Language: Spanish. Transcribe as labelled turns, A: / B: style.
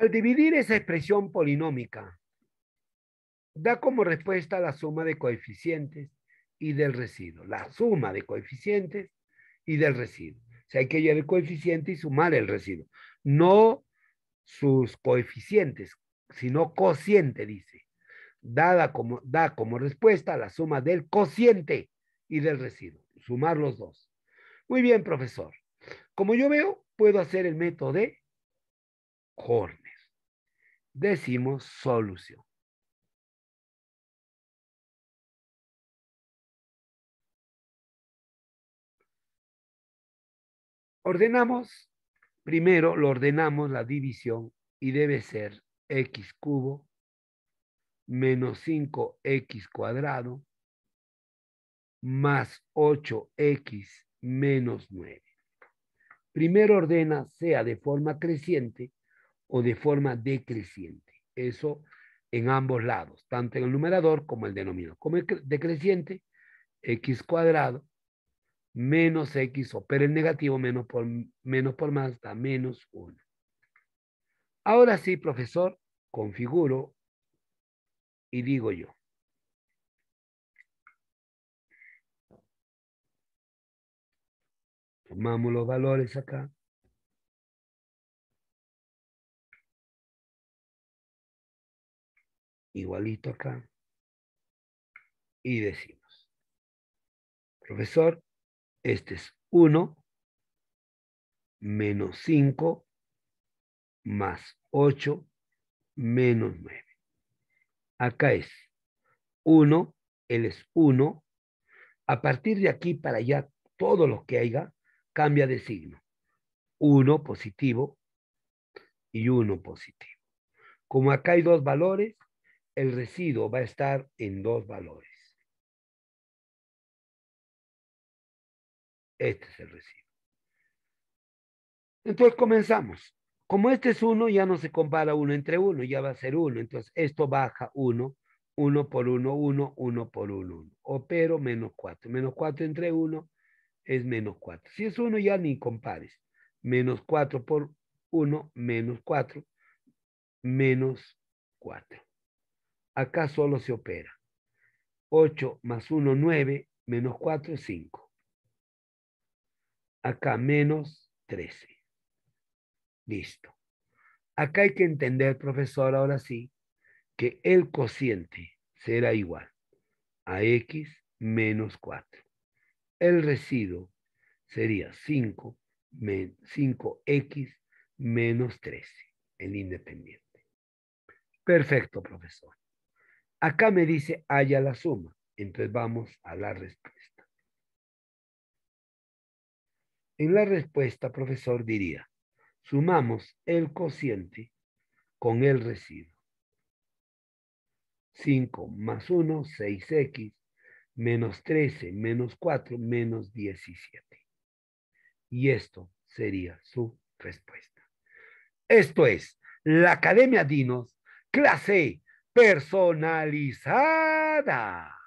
A: Al dividir esa expresión polinómica, da como respuesta la suma de coeficientes y del residuo. La suma de coeficientes y del residuo. O sea, hay que hallar el coeficiente y sumar el residuo. No sus coeficientes, sino cociente, dice. Dada como, da como respuesta la suma del cociente y del residuo. Sumar los dos. Muy bien, profesor. Como yo veo, puedo hacer el método de decimos solución. Ordenamos, primero lo ordenamos la división y debe ser x cubo menos 5x cuadrado más 8x menos 9. Primero ordena sea de forma creciente o de forma decreciente. Eso en ambos lados, tanto en el numerador como el denominador. Como decreciente, x cuadrado menos x, o pero el negativo menos por, menos por más da menos 1. Ahora sí, profesor, configuro y digo yo. Tomamos los valores acá. igualito acá, y decimos, profesor, este es 1 menos 5 más 8 menos 9. Acá es 1, él es 1. A partir de aquí para allá, todo lo que haya, cambia de signo. 1 positivo y 1 positivo. Como acá hay dos valores, el residuo va a estar en dos valores. Este es el residuo. Entonces comenzamos. Como este es 1, ya no se compara 1 entre 1, ya va a ser 1. Entonces esto baja 1, 1 por 1, 1, 1 por 1, 1. O pero menos 4. Menos 4 entre 1 es menos 4. Si es 1, ya ni compares. Menos 4 por 1, menos 4, menos 4. Acá solo se opera. 8 más 1, 9, menos 4, 5. Acá menos 13. Listo. Acá hay que entender, profesor, ahora sí, que el cociente será igual a x menos 4. El residuo sería 5, 5x menos 13, el independiente. Perfecto, profesor. Acá me dice, haya la suma. Entonces vamos a la respuesta. En la respuesta, profesor diría, sumamos el cociente con el residuo. 5 más 1, 6x, menos 13, menos 4, menos 17. Y esto sería su respuesta. Esto es la Academia Dinos, clase personalizada.